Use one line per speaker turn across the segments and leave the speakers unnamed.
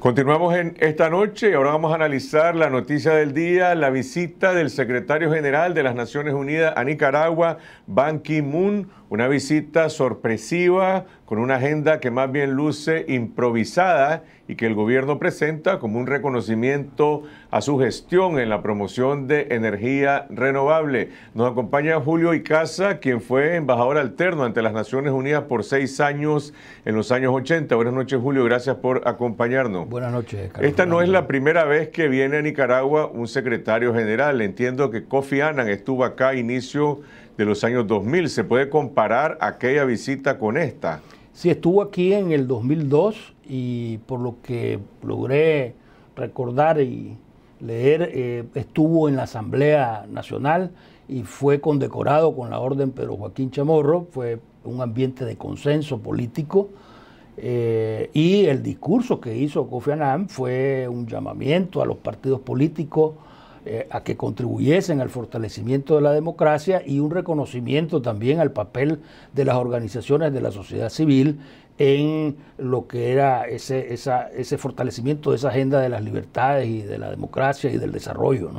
Continuamos en esta noche. y Ahora vamos a analizar la noticia del día, la visita del secretario general de las Naciones Unidas a Nicaragua, Ban Ki-moon una visita sorpresiva con una agenda que más bien luce improvisada y que el gobierno presenta como un reconocimiento a su gestión en la promoción de energía renovable. Nos acompaña Julio Icaza, quien fue embajador alterno ante las Naciones Unidas por seis años en los años 80. Buenas noches, Julio. Gracias por acompañarnos.
Buenas noches,
Carlos. Esta no es la primera vez que viene a Nicaragua un secretario general. Entiendo que Kofi Annan estuvo acá a inicio de los años 2000. ¿Se puede comparar aquella visita con esta?
Sí, estuvo aquí en el 2002 y por lo que logré recordar y leer, eh, estuvo en la Asamblea Nacional y fue condecorado con la Orden pero Joaquín Chamorro. Fue un ambiente de consenso político. Eh, y el discurso que hizo Kofi Annan fue un llamamiento a los partidos políticos eh, a que contribuyesen al fortalecimiento de la democracia y un reconocimiento también al papel de las organizaciones de la sociedad civil en lo que era ese, ese fortalecimiento de esa agenda de las libertades y de la democracia y del desarrollo.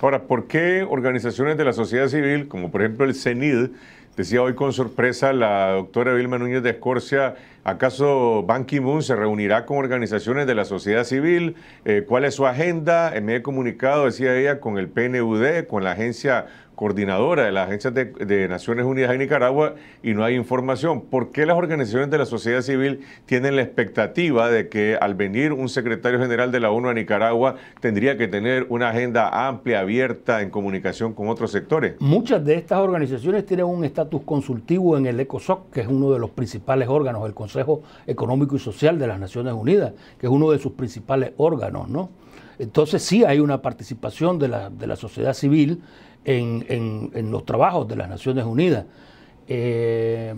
Ahora, ¿por qué organizaciones de la sociedad civil, como por ejemplo el CENID, decía hoy con sorpresa la doctora Vilma Núñez de Escorcia, ¿Acaso Ban Ki-moon se reunirá con organizaciones de la sociedad civil? Eh, ¿Cuál es su agenda? Eh, me he comunicado, decía ella, con el PNUD, con la agencia coordinadora de las agencias de, de, Naciones Unidas en Nicaragua y no hay información. ¿Por qué las organizaciones de la sociedad civil tienen la expectativa de que al venir un secretario general de la ONU a Nicaragua tendría que tener una agenda amplia, abierta, en comunicación con otros sectores?
Muchas de estas organizaciones tienen un estatus consultivo en el ECOSOC, que es uno de los principales órganos del Consejo Económico y Social de las Naciones Unidas, que es uno de sus principales órganos, ¿no? Entonces sí hay una participación de la, de sociedad civil en, en, los trabajos de las Naciones Unidas. Eh,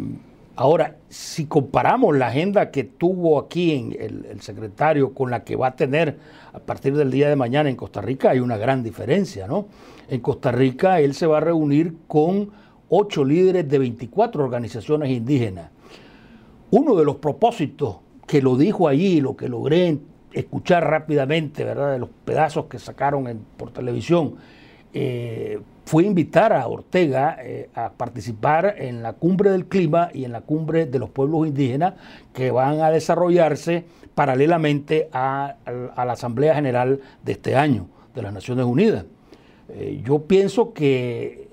ahora, si comparamos la agenda que tuvo aquí el, secretario con la que va a tener a partir del día de mañana en Costa Rica, hay una gran diferencia, ¿no? En Costa Rica él se va a reunir con ocho líderes de 24 organizaciones indígenas uno de los propósitos que lo dijo allí, lo que logré escuchar rápidamente, ¿verdad? De los pedazos que sacaron por televisión, eh, fue invitar a Ortega eh, a participar en la cumbre del clima y en la cumbre de los pueblos indígenas que van a desarrollarse paralelamente a, la Asamblea General de este año de las Naciones Unidas. Eh, yo pienso que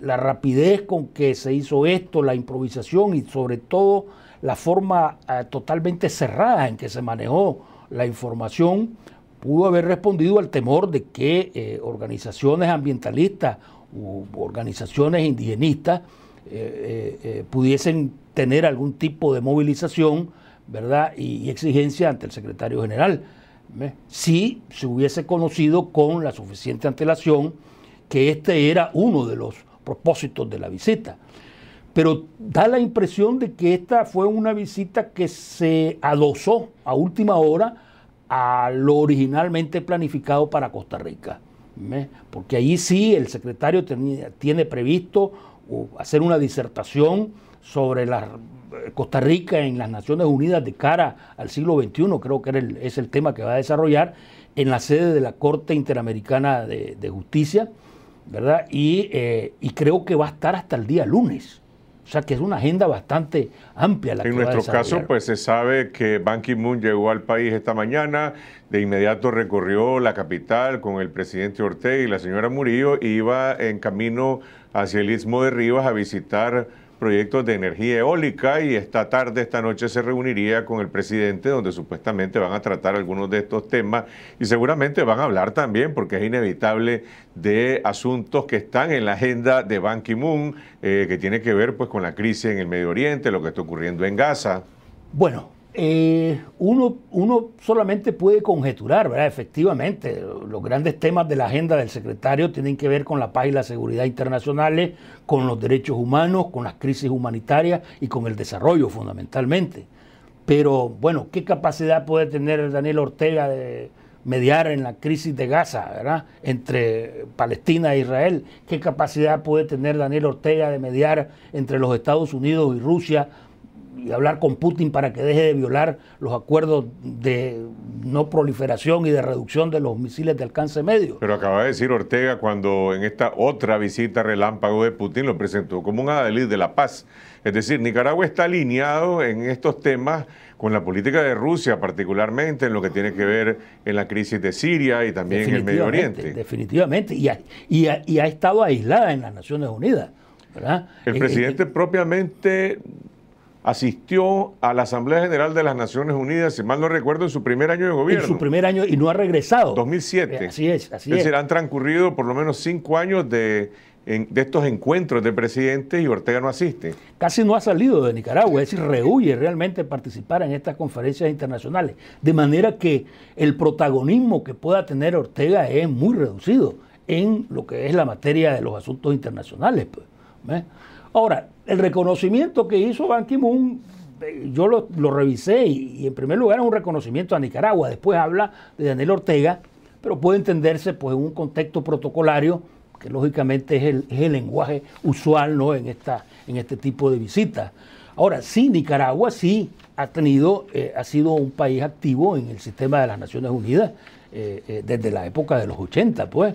la rapidez con que se hizo esto, la improvisación y sobre todo la forma eh, totalmente cerrada en que se manejó la información, pudo haber respondido al temor de que eh, organizaciones ambientalistas u organizaciones indigenistas eh, pudiesen tener algún tipo de movilización ¿verdad? Y, exigencia ante el secretario general. Si se hubiese conocido con la suficiente antelación que este era uno de los propósitos de la visita. Pero da la impresión de que esta fue una visita que se adosó a última hora a lo originalmente planificado para Costa Rica. ¿eh? Porque allí sí el secretario tiene previsto hacer una disertación sobre la eh, Costa Rica en las Naciones Unidas de cara al siglo XXI, creo que es el tema que va a desarrollar en la sede de la Corte Interamericana de Justicia ¿verdad? Y, eh, y, creo que va a estar hasta el día lunes. O sea que es una agenda bastante amplia la en En nuestro caso,
pues se sabe que Ban Ki-moon llegó al país esta mañana, de inmediato recorrió la capital con el presidente Ortega y la señora Murillo, y iba en camino hacia el Istmo de Rivas a visitar proyectos de energía eólica y esta tarde, esta noche se reuniría con el presidente donde supuestamente van a tratar algunos de estos temas y seguramente van a hablar también porque es inevitable de asuntos que están en la agenda de Ban Ki-moon eh, que tiene que ver pues con la crisis en el Medio Oriente, lo que está ocurriendo en Gaza.
Bueno, eh, uno, solamente puede conjeturar, ¿verdad? Efectivamente, los grandes temas de la agenda del secretario tienen que ver con la paz y la seguridad internacionales, con los derechos humanos, con las crisis humanitarias y con el desarrollo fundamentalmente. Pero bueno, ¿qué capacidad puede tener Daniel Ortega de mediar en la crisis de Gaza, entre Palestina e Israel? ¿Qué capacidad puede tener Daniel Ortega de mediar entre los Estados Unidos y Rusia y hablar con Putin para que deje de violar los acuerdos de no proliferación y de reducción de los misiles de alcance medio.
Pero acaba de decir Ortega cuando en esta otra visita relámpago de Putin lo presentó como un adalid de la paz. Es decir, Nicaragua está alineado en estos temas con la política de Rusia, particularmente en lo que tiene que ver en la crisis de Siria y también en el Medio Oriente.
Definitivamente, y ha, y ha, estado aislada en las Naciones Unidas.
El eh, eh, presidente eh, propiamente asistió a la Asamblea General de las Naciones Unidas, si mal no recuerdo, en su primer año de gobierno. En su primer año y no ha regresado. 2007. Eh, así
es, así es. decir,
han transcurrido por lo menos cinco años de, estos encuentros de presidentes y Ortega no asiste.
Casi no ha salido de Nicaragua, es decir, rehuye realmente participar en estas conferencias internacionales. De manera que el protagonismo que pueda tener Ortega es muy reducido en lo que es la materia de los asuntos internacionales. Pues, ¿eh? Ahora, el reconocimiento que hizo Ban Ki-moon, eh, yo lo, revisé y, en primer lugar es un reconocimiento a Nicaragua, después habla de Daniel Ortega, pero puede entenderse pues en un contexto protocolario que lógicamente es el, lenguaje usual ¿no? en, esta, en este tipo de visitas. Ahora, sí, Nicaragua sí ha tenido, eh, ha sido un país activo en el sistema de las Naciones Unidas eh, desde la época de los 80, pues.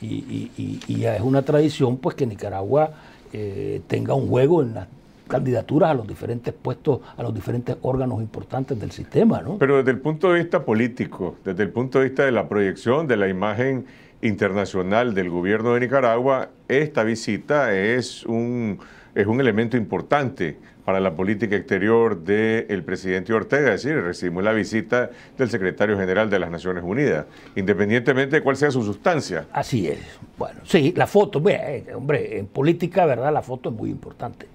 Y, ya es una tradición, pues, que Nicaragua eh, tenga un juego en las candidaturas a los diferentes puestos, a los diferentes órganos importantes del sistema, ¿no?
Pero desde el punto de vista político, desde el punto de vista de la proyección, de la imagen internacional del gobierno de Nicaragua, esta visita es un es un elemento importante para la política exterior del presidente Ortega, es decir, recibimos la visita del secretario general de las Naciones Unidas, independientemente de cuál sea su sustancia. Así es. Bueno,
sí, la foto, eh, hombre, en política, ¿verdad? La foto es muy importante,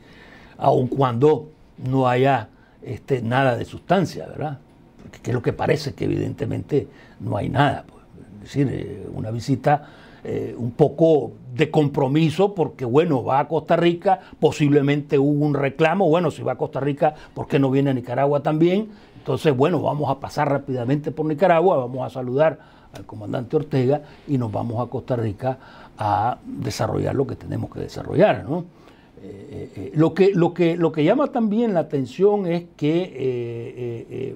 aun cuando no haya este, nada de sustancia, ¿verdad? Porque que es lo que parece que evidentemente no hay nada. Pues, es decir, eh, una visita eh, un poco de compromiso, porque bueno, va a Costa Rica, posiblemente hubo un reclamo, bueno, si va a Costa Rica, ¿por qué no viene a Nicaragua también? Entonces, bueno, vamos a pasar rápidamente por Nicaragua, vamos a saludar al comandante Ortega y nos vamos a Costa Rica a desarrollar lo que tenemos que desarrollar. Eh, eh, lo, que, lo, que, lo que llama también la atención es que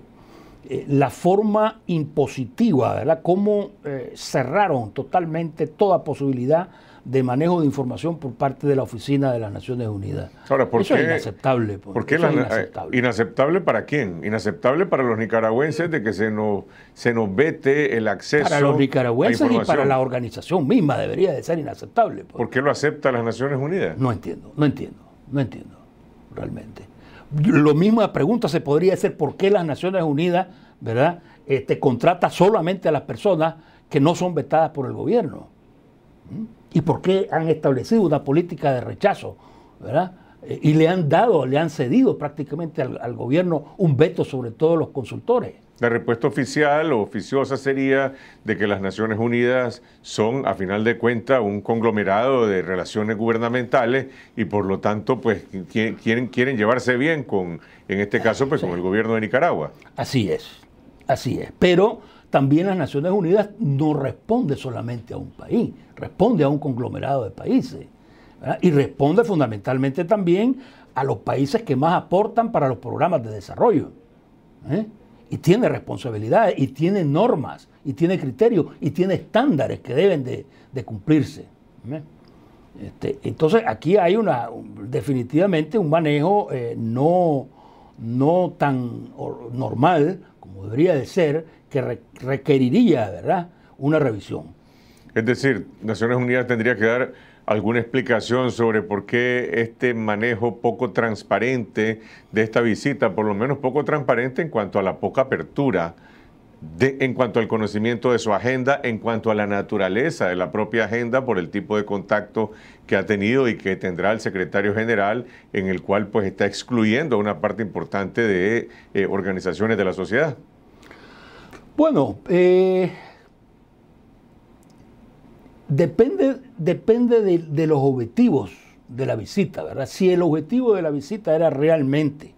eh, la forma impositiva, ¿verdad? Cómo eh, cerraron totalmente toda posibilidad de manejo de información por parte de la Oficina de las Naciones Unidas. Ahora, ¿por eso qué? Es
inaceptable. Pues. Por, qué inaceptable. para quién? Inaceptable para los nicaragüenses de que se nos, se nos vete el acceso. Para los nicaragüenses y para la
organización misma debería de ser inaceptable.
Pues. Por. qué lo acepta las Naciones Unidas? No entiendo, no entiendo, no entiendo, realmente.
Lo misma pregunta se podría hacer por qué las Naciones Unidas, ¿verdad? Este, contrata solamente a las personas que no son vetadas por el gobierno. ¿Mm? ¿Y por qué han establecido una política de rechazo, eh, Y le han dado, le han cedido prácticamente al gobierno un veto sobre todos los consultores.
La respuesta oficial o oficiosa sería de que las Naciones Unidas son, a final de cuentas, un conglomerado de relaciones gubernamentales y por lo tanto, pues, quieren, quieren llevarse bien con, en este caso, pues, con el gobierno de Nicaragua. Así es, así es.
Pero también las Naciones Unidas no responde solamente a un país, responde a un conglomerado de países. Y responde fundamentalmente también a los países que más aportan para los programas de desarrollo. ¿eh? y tiene responsabilidades, y tiene normas, y tiene criterios, y tiene estándares que deben de, cumplirse. ¿Eh? Este, entonces aquí hay una definitivamente un manejo eh, no, no tan normal como debería de ser, que requeriría ¿verdad? una revisión.
Es decir, Naciones Unidas tendría que dar alguna explicación sobre por qué este manejo poco transparente de esta visita, por lo menos poco transparente en cuanto a la poca apertura, de, en cuanto al conocimiento de su agenda, en cuanto a la naturaleza de la propia agenda por el tipo de contacto que ha tenido y que tendrá el secretario general, en el cual pues está excluyendo una parte importante de eh, organizaciones de la sociedad.
Bueno, eh, Depende, depende de, los objetivos de la visita, ¿verdad? Si el objetivo de la visita era realmente,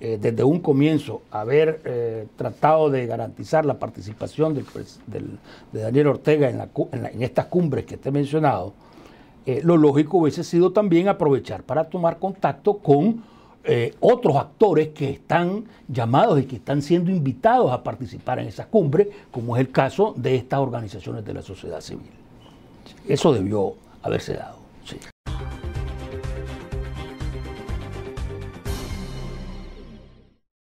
eh, desde un comienzo, haber eh, tratado de garantizar la participación de Daniel Ortega en, estas cumbres que te he mencionado, eh, lo lógico hubiese sido también aprovechar para tomar contacto con otros actores que están llamados y que están siendo invitados a participar en esas cumbres, como es el caso de estas organizaciones de la sociedad civil. Eso
debió haberse dado.